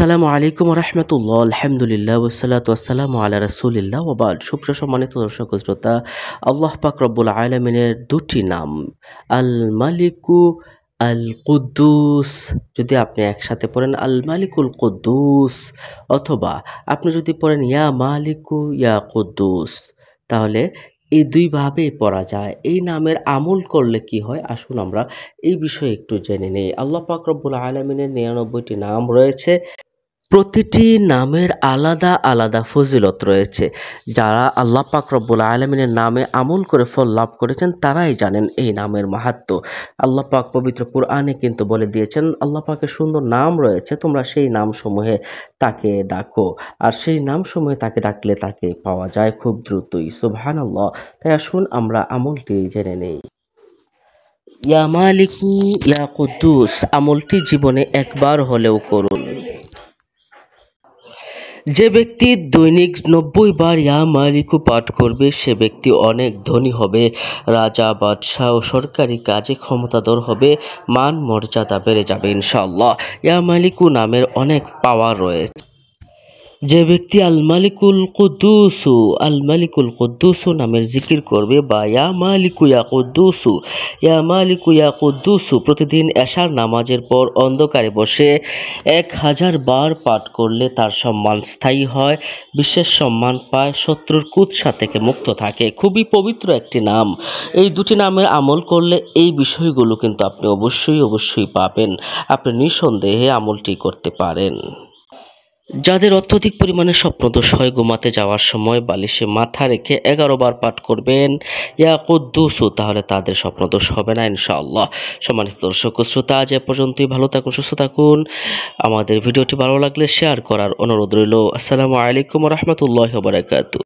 আসসালামু আলাইকুম রহমতুল্লাহ আলহামদুলিল্লাহ ওসালাত আসসালামু আল্লাহ রসুলিল্লাহ ওবাল সুপ্রিয় সম্মানিত দর্শক শ্রোতা আল্লাহ পাক রব্বুল আলমিনের দুটি নাম আল মালিকু আল কুদ্দুস যদি আপনি একসাথে পড়েন আল মালিকুল কুদ্দুস অথবা আপনি যদি পড়েন ইয়া মালিকু ইয়া কুদ্দুস তাহলে এই দুইভাবে পড়া যায় এই নামের আমল করলে কি হয় আসুন আমরা এই বিষয়ে একটু জেনে নিই আল্লাহ পাকরবুল আলমিনের নিরানব্বইটি নাম রয়েছে প্রতিটি নামের আলাদা আলাদা ফজিলত রয়েছে যারা আল্লাহ পাক রব্বুল আলমিনের নামে আমল করে ফল লাভ করেছেন তারাই জানেন এই নামের মাহাত্ম আল্লাহ পাক পবিত্র কুরআনে কিন্তু বলে দিয়েছেন আল্লাহ পাকের সুন্দর নাম রয়েছে তোমরা সেই নামসমূহে তাকে ডাকো আর সেই নামসমূহে তাকে ডাকলে তাকে পাওয়া যায় খুব দ্রুতই সুবহান আল্লাহ তাই আসুন আমরা আমলটি জেনে নেই ইয়া মালিক ইয়া কুদ্দুস আমলটি জীবনে একবার হলেও করুন যে ব্যক্তি দৈনিক নব্বই বার ইয়া পাঠ করবে সে ব্যক্তি অনেক ধনী হবে রাজা বাদশাহ ও সরকারি কাজে ক্ষমতাধর হবে মান মর্যাদা বেড়ে যাবে ইনশাল্লাহ ইয়া নামের অনেক পাওয়ার রয়েছে যে ব্যক্তি আল মালিকুল কুদ্দুসু আল মালিকুল কুদ্দুসু নামের জিকির করবে বা ইয়া মালিকু ইয়া কুদ্দুসু ইয়া মালিকু ইয়া কুদ্দুসু প্রতিদিন এশার নামাজের পর অন্ধকারে বসে এক হাজার বার পাঠ করলে তার সম্মান স্থায়ী হয় বিশেষ সম্মান পায় শত্রুর কুৎসা থেকে মুক্ত থাকে খুবই পবিত্র একটি নাম এই দুটি নামের আমল করলে এই বিষয়গুলো কিন্তু আপনি অবশ্যই অবশ্যই পাবেন আপনি নিঃসন্দেহে আমলটি করতে পারেন যাদের অত্যধিক পরিমাণে স্বপ্নদোষ হয় ঘুমাতে যাওয়ার সময় বালিশে মাথা রেখে এগারো বার পাঠ করবেন ইয়া কুদ্দুসু তাহলে তাদের স্বপ্নদোষ হবে না ইনশাআল্লাহ সম্মানিত দর্শক শ্রোতা আজ এ পর্যন্তই ভালো থাকুন সুস্থ থাকুন আমাদের ভিডিওটি ভালো লাগলে শেয়ার করার অনুরোধ রইল আসসালামু আলাইকুম রহমতুল্লাহ বারাকাতু